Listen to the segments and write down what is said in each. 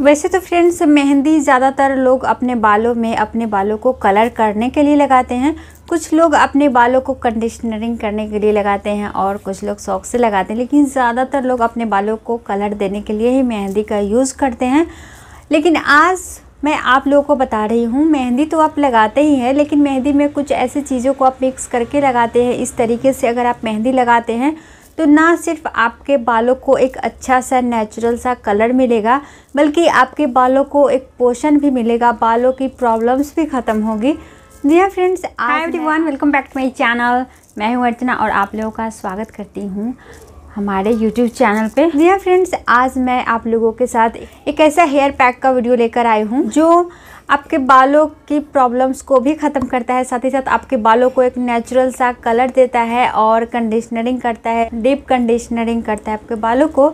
वैसे तो फ्रेंड्स मेहंदी ज़्यादातर लोग अपने बालों में अपने बालों को कलर करने के लिए लगाते हैं कुछ लोग अपने बालों को कंडीशनरिंग करने के लिए लगाते हैं और कुछ लोग शौक से लगाते हैं लेकिन ज़्यादातर लोग अपने बालों को कलर देने के लिए ही मेहंदी का यूज़ करते हैं लेकिन आज मैं आप लोगों को बता रही हूँ मेहंदी तो आप लगाते ही हैं लेकिन मेहंदी में कुछ ऐसी चीज़ों को आप मिक्स करके लगाते हैं इस तरीके से अगर आप मेहंदी लगाते हैं तो ना सिर्फ आपके बालों को एक अच्छा सा नेचुरल सा कलर मिलेगा बल्कि आपके बालों को एक पोषण भी मिलेगा बालों की प्रॉब्लम्स भी ख़त्म होगी हाँ friends hi everyone welcome back to my channel मैं हूँ अर्चना और आप लोगों का स्वागत करती हूँ हमारे YouTube चैनल पे हाँ फ्रेंड्स आज मैं आप लोगों के साथ एक ऐसा हेयर पैक का वीडियो लेकर आई हूँ जो आपके बालों की प्रॉब्लम्स को भी ख़त्म करता है साथ ही साथ आपके बालों को एक नेचुरल सा कलर देता है और कंडीशनरिंग करता है डीप कंडीशनरिंग करता है आपके बालों को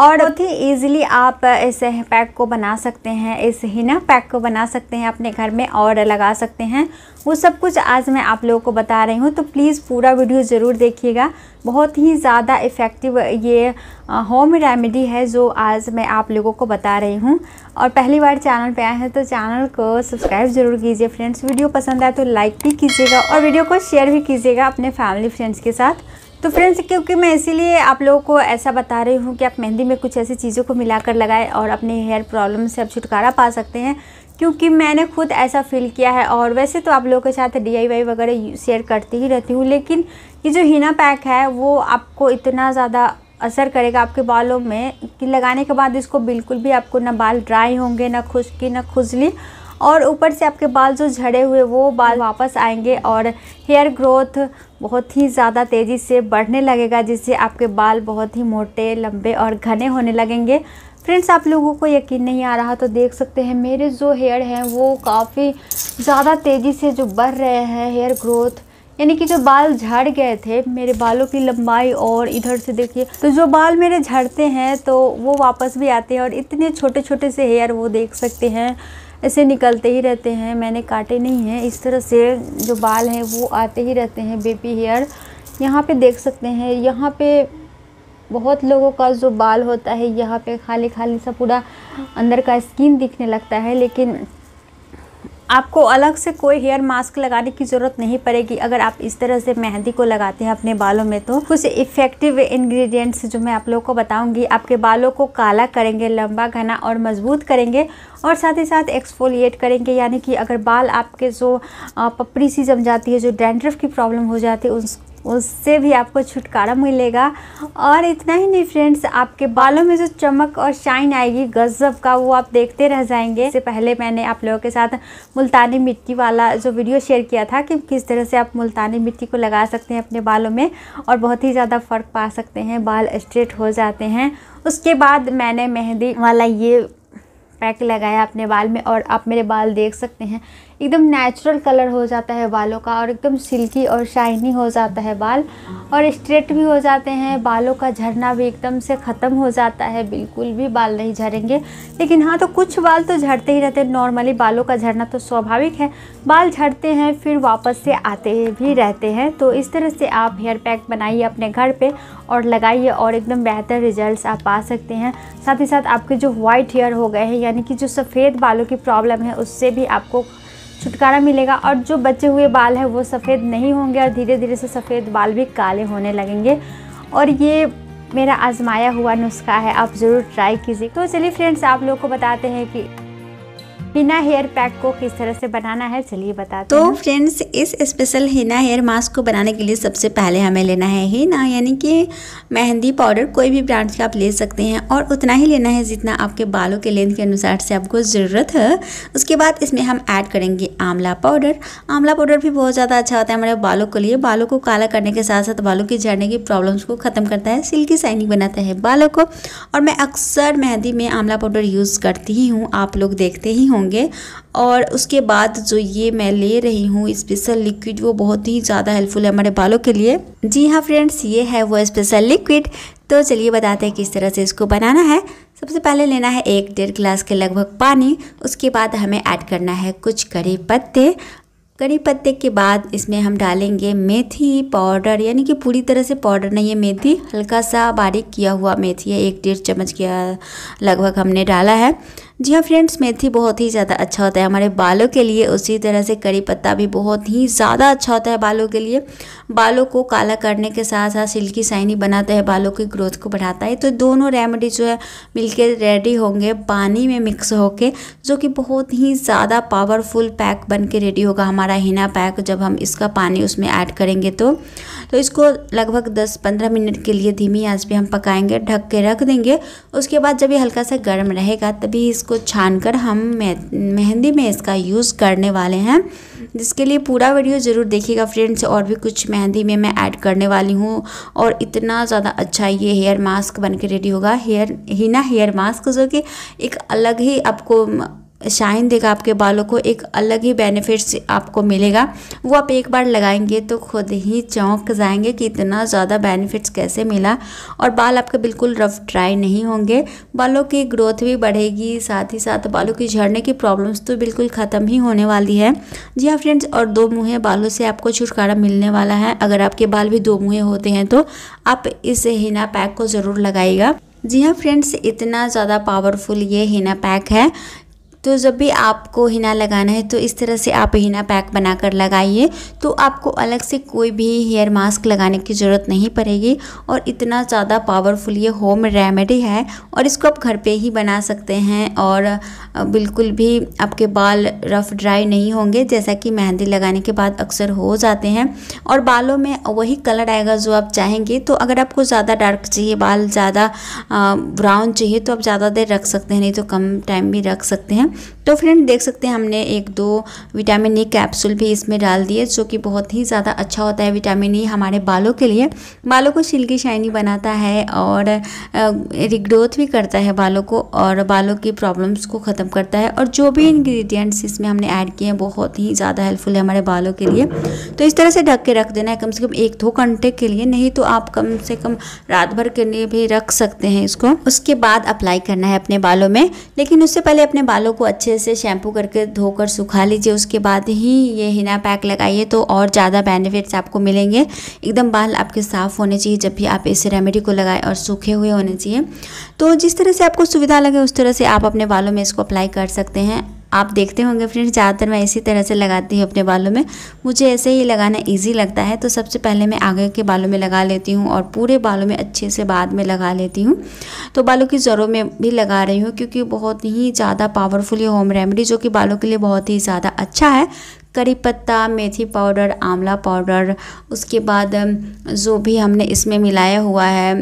और बहुत ही ईजिली आप इस पैक को बना सकते हैं इस हिना पैक को बना सकते हैं अपने घर में और लगा सकते हैं वो सब कुछ आज मैं आप लोगों को बता रही हूँ तो प्लीज़ पूरा वीडियो ज़रूर देखिएगा बहुत ही ज़्यादा इफ़ेक्टिव ये होम रेमेडी है जो आज मैं आप लोगों को बता रही हूँ और पहली बार चैनल पे आए हैं तो चैनल को सब्सक्राइब ज़रूर कीजिए फ्रेंड्स वीडियो पसंद आए तो लाइक भी कीजिएगा और वीडियो को शेयर भी कीजिएगा अपने फैमिली फ्रेंड्स के साथ तो फ्रेंड्स क्योंकि मैं इसीलिए आप लोगों को ऐसा बता रही हूँ कि आप मेहंदी में कुछ ऐसी चीज़ों को मिलाकर लगाएं और अपने हेयर प्रॉब्लम से आप छुटकारा पा सकते हैं क्योंकि मैंने खुद ऐसा फील किया है और वैसे तो आप लोगों के साथ डी वगैरह शेयर करती ही रहती हूँ लेकिन ये जो हीना पैक है वो आपको इतना ज़्यादा असर करेगा आपके बालों में कि लगाने के बाद इसको बिल्कुल भी आपको ना बाल ड्राई होंगे ना खुश्की ना खुजली और ऊपर से आपके बाल जो झड़े हुए वो बाल वापस आएंगे और हेयर ग्रोथ बहुत ही ज़्यादा तेज़ी से बढ़ने लगेगा जिससे आपके बाल बहुत ही मोटे लंबे और घने होने लगेंगे फ्रेंड्स आप लोगों को यकीन नहीं आ रहा तो देख सकते हैं मेरे जो हेयर हैं वो काफ़ी ज़्यादा तेज़ी से जो बढ़ रहे हैं हेयर ग्रोथ यानी कि जो बाल झड़ गए थे मेरे बालों की लंबाई और इधर से देखिए तो जो बाल मेरे झड़ते हैं तो वो वापस भी आते हैं और इतने छोटे छोटे से हेयर वो देख सकते हैं ऐसे निकलते ही रहते हैं मैंने काटे नहीं हैं इस तरह से जो बाल हैं वो आते ही रहते हैं बेबी हेयर यहाँ पे देख सकते हैं यहाँ पे बहुत लोगों का जो बाल होता है यहाँ पे खाली खाली सा पूरा अंदर का स्किन दिखने लगता है लेकिन आपको अलग से कोई हेयर मास्क लगाने की ज़रूरत नहीं पड़ेगी अगर आप इस तरह से मेहंदी को लगाते हैं अपने बालों में तो कुछ इफेक्टिव इंग्रेडिएंट्स जो मैं आप लोगों को बताऊंगी आपके बालों को काला करेंगे लंबा घना और मजबूत करेंगे और साथ ही साथ एक्सफोलिएट करेंगे यानी कि अगर बाल आपके जो पपड़ी सी जम जाती है जो डेंड्रफ की प्रॉब्लम हो जाती है उस उससे भी आपको छुटकारा मिलेगा और इतना ही नहीं फ्रेंड्स आपके बालों में जो चमक और शाइन आएगी गज़ब का वो आप देखते रह जाएंगे इससे पहले मैंने आप लोगों के साथ मुल्तानी मिट्टी वाला जो वीडियो शेयर किया था कि किस तरह से आप मुल्तानी मिट्टी को लगा सकते हैं अपने बालों में और बहुत ही ज़्यादा फ़र्क पा सकते हैं बाल स्ट्रेट हो जाते हैं उसके बाद मैंने मेहंदी वाला ये पैक लगाया अपने बाल में और आप मेरे बाल देख सकते हैं एकदम नेचुरल कलर हो जाता है बालों का और एकदम सिल्की और शाइनी हो जाता है बाल और स्ट्रेट भी हो जाते हैं बालों का झरना भी एकदम से ख़त्म हो जाता है बिल्कुल भी बाल नहीं झरेंगे लेकिन हाँ तो कुछ बाल तो झड़ते ही रहते हैं नॉर्मली बालों का झड़ना तो स्वाभाविक है बाल झड़ते हैं फिर वापस से आते भी रहते हैं तो इस तरह से आप हेयर पैक बनाइए अपने घर पर और लगाइए और एकदम बेहतर रिजल्ट आप पा सकते हैं साथ ही साथ आपके जो वाइट हेयर हो गए हैं यानी कि जो सफ़ेद बालों की प्रॉब्लम है उससे भी आपको छुटकारा मिलेगा और जो बचे हुए बाल हैं वो सफ़ेद नहीं होंगे और धीरे धीरे से सफ़ेद बाल भी काले होने लगेंगे और ये मेरा आजमाया हुआ नुस्खा है आप ज़रूर ट्राई कीजिए तो चलिए फ्रेंड्स आप लोग को बताते हैं कि हिना हेयर पैक को किस तरह से बनाना है चलिए बताते तो फ्रेंड्स इस स्पेशल हिना हेयर मास्क को बनाने के लिए सबसे पहले हमें लेना है हिना यानी कि मेहंदी पाउडर कोई भी ब्रांड का आप ले सकते हैं और उतना ही लेना है जितना आपके बालों के लेंथ के अनुसार से आपको ज़रूरत है उसके बाद इसमें हम ऐड करेंगे आंवला पाउडर आंवला पाउडर भी बहुत ज़्यादा अच्छा होता है हमारे बालों के लिए बालों को काला करने के साथ साथ बालों की झड़ने की प्रॉब्लम्स को ख़त्म करता है सिल्की साइनिंग बनाता है बालों को और मैं अक्सर मेहंदी में आंवला पाउडर यूज़ करती ही हूँ आप लोग देखते ही होंगे होंगे और उसके बाद जो ये मैं ले रही हूँ स्पेशल लिक्विड वो बहुत ही ज़्यादा हेल्पफुल है हमारे बालों के लिए जी हाँ फ्रेंड्स ये है वो स्पेशल लिक्विड तो चलिए बताते हैं किस तरह से इसको बनाना है सबसे पहले लेना है एक डेढ़ गिलास के लगभग पानी उसके बाद हमें ऐड करना है कुछ करी पत्ते करी पत्ते के बाद इसमें हम डालेंगे मेथी पाउडर यानी कि पूरी तरह से पाउडर नहीं है मेथी हल्का सा बारीक किया हुआ मेथी है एक डेढ़ चम्मच के लगभग हमने डाला है जी हाँ फ्रेंड्स मेथी बहुत ही ज़्यादा अच्छा होता है हमारे बालों के लिए उसी तरह से करी पत्ता भी बहुत ही ज़्यादा अच्छा होता है बालों के लिए बालों को काला करने के साथ साथ सिल्की साइनी बनाता है बालों की ग्रोथ को बढ़ाता है तो दोनों रेमेडी जो है मिलके रेडी होंगे पानी में मिक्स होके जो कि बहुत ही ज़्यादा पावरफुल पैक बन के रेडी होगा हमारा हिना पैक जब हम इसका पानी उसमें ऐड करेंगे तो तो इसको लगभग 10-15 मिनट के लिए धीमी आंच पे हम पकाएंगे ढक के रख देंगे उसके बाद जब ये हल्का सा गर्म रहेगा तभी इसको इसको छानकर हम मेहंदी में इसका यूज़ करने वाले हैं जिसके लिए पूरा वीडियो ज़रूर देखिएगा फ्रेंड्स और भी कुछ मेहंदी में मैं ऐड करने वाली हूँ और इतना ज़्यादा अच्छा ये हेयर मास्क बन के रेडी होगा हेयर हीना हेयर मास्क जो कि एक अलग ही आपको शाइन देगा आपके बालों को एक अलग ही बेनिफिट्स आपको मिलेगा वो आप एक बार लगाएंगे तो खुद ही चौंक जाएंगे कि इतना ज़्यादा बेनिफिट्स कैसे मिला और बाल आपके बिल्कुल रफ ड्राई नहीं होंगे बालों की ग्रोथ भी बढ़ेगी साथ ही साथ बालों की झड़ने की प्रॉब्लम्स तो बिल्कुल ख़त्म ही होने वाली है जी हाँ फ्रेंड्स और दो मुँहे बालों से आपको छुटकारा मिलने वाला है अगर आपके बाल भी दो मुँहे होते हैं तो आप इस हिना पैक को ज़रूर लगाइएगा जी हाँ फ्रेंड्स इतना ज़्यादा पावरफुल ये हिना पैक है तो जब भी आपको हिना लगाना है तो इस तरह से आप हिना पैक बनाकर लगाइए तो आपको अलग से कोई भी हेयर मास्क लगाने की ज़रूरत नहीं पड़ेगी और इतना ज़्यादा पावरफुल ये होम रेमेडी है और इसको आप घर पे ही बना सकते हैं और बिल्कुल भी आपके बाल रफ ड्राई नहीं होंगे जैसा कि मेहंदी लगाने के बाद अक्सर हो जाते हैं और बालों में वही कलर आएगा जो आप चाहेंगे तो अगर आपको ज़्यादा डार्क चाहिए बाल ज़्यादा ब्राउन चाहिए तो आप ज़्यादा देर रख सकते हैं नहीं तो कम टाइम भी रख सकते हैं तो फ्रेंड देख सकते हैं हमने एक दो विटामिन ई कैप्सूल भी इसमें डाल दिए जो कि बहुत ही ज़्यादा अच्छा होता है विटामिन ई e हमारे बालों के लिए बालों को सिल्की शाइनी बनाता है और रिग्रोथ भी करता है बालों को और बालों की प्रॉब्लम्स को ख़त्म करता है और जो भी इन्ग्रीडियंट्स इसमें हमने ऐड किए हैं बहुत ही ज़्यादा हेल्पफुल है हमारे बालों के लिए तो इस तरह से ढक के रख देना है कम से कम एक दो घंटे के लिए नहीं तो आप कम से कम रात भर के लिए भी रख सकते हैं इसको उसके बाद अप्लाई करना है अपने बालों में लेकिन उससे पहले अपने बालों को को अच्छे से शैम्पू करके धोकर सुखा लीजिए उसके बाद ही ये हिना पैक लगाइए तो और ज़्यादा बेनिफिट्स आपको मिलेंगे एकदम बाल आपके साफ़ होने चाहिए जब भी आप इस रेमेडी को लगाएं और सूखे हुए होने चाहिए तो जिस तरह से आपको सुविधा लगे उस तरह से आप अपने बालों में इसको अप्लाई कर सकते हैं आप देखते होंगे फ्रेंड्स ज़्यादातर मैं इसी तरह से लगाती हूँ अपने बालों में मुझे ऐसे ही लगाना ईजी लगता है तो सबसे पहले मैं आगे के बालों में लगा लेती हूँ और पूरे बालों में अच्छे से बाद में लगा लेती हूँ तो बालों की जड़ों में भी लगा रही हूँ क्योंकि बहुत ही ज़्यादा पावरफुल ये होम रेमेडी जो कि बालों के लिए बहुत ही ज़्यादा अच्छा है करी पत्ता मेथी पाउडर आंवला पाउडर उसके बाद जो भी हमने इसमें मिलाया हुआ है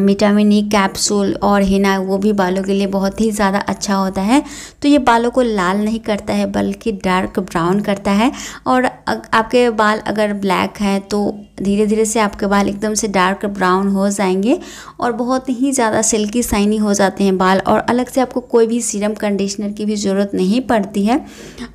विटामिन ई e कैप्सूल और हिना वो भी बालों के लिए बहुत ही ज़्यादा अच्छा होता है तो ये बालों को लाल नहीं करता है बल्कि डार्क ब्राउन करता है और आपके बाल अगर ब्लैक हैं तो धीरे धीरे से आपके बाल एकदम से डार्क ब्राउन हो जाएंगे और बहुत ही ज़्यादा सिल्की साइनी हो जाते हैं बाल और अलग से आपको कोई भी सीरम कंडीशनर की भी ज़रूरत नहीं पड़ती है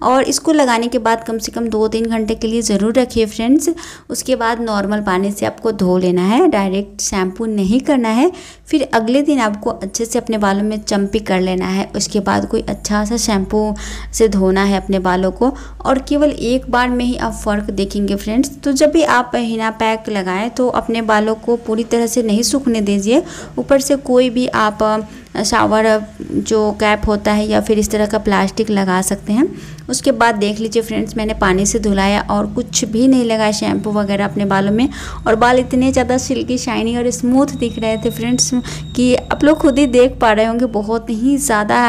और इसको लगाने के बाद कम से कम दो तीन घंटे के लिए ज़रूर रखिए फ्रेंड्स उसके बाद नॉर्मल पानी से आपको धो लेना है डायरेक्ट शैम्पू नहीं करना है फिर अगले दिन आपको अच्छे से अपने बालों में चम्पी कर लेना है उसके बाद कोई अच्छा सा शैम्पू से धोना है अपने बालों को और केवल एक बार में ही आप फ़र्क देखेंगे फ्रेंड्स तो जब भी आप पहना पैक लगाएं तो अपने बालों को पूरी तरह से नहीं सूखने दीजिए ऊपर से कोई भी आप शावर जो कैप होता है या फिर इस तरह का प्लास्टिक लगा सकते हैं उसके बाद देख लीजिए फ्रेंड्स मैंने पानी से धुलाया और कुछ भी नहीं लगाया शैम्पू वगैरह अपने बालों में और बाल इतने ज़्यादा सिल्की शाइनी और स्मूथ दिख रहे थे फ्रेंड्स कि आप लोग खुद ही देख पा रहे होंगे बहुत ही ज़्यादा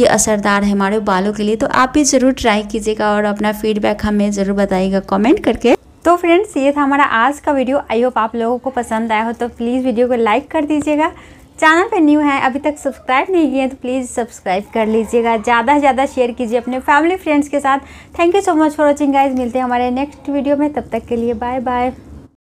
ये असरदार है हमारे बालों के लिए तो आप भी ज़रूर ट्राई कीजिएगा और अपना फीडबैक हमें ज़रूर बताइएगा कॉमेंट करके तो फ्रेंड्स ये था हमारा आज का वीडियो आई होप आप लोगों को पसंद आया हो तो प्लीज़ वीडियो को लाइक कर दीजिएगा चैनल पर न्यू है अभी तक सब्सक्राइब नहीं किए हैं तो प्लीज़ सब्सक्राइब कर लीजिएगा ज़्यादा से ज़्यादा शेयर कीजिए अपने फैमिली फ्रेंड्स के साथ thank you so much for watching guys मिलते हैं हमारे नेक्स्ट वीडियो में तब तक के लिए बाय बाय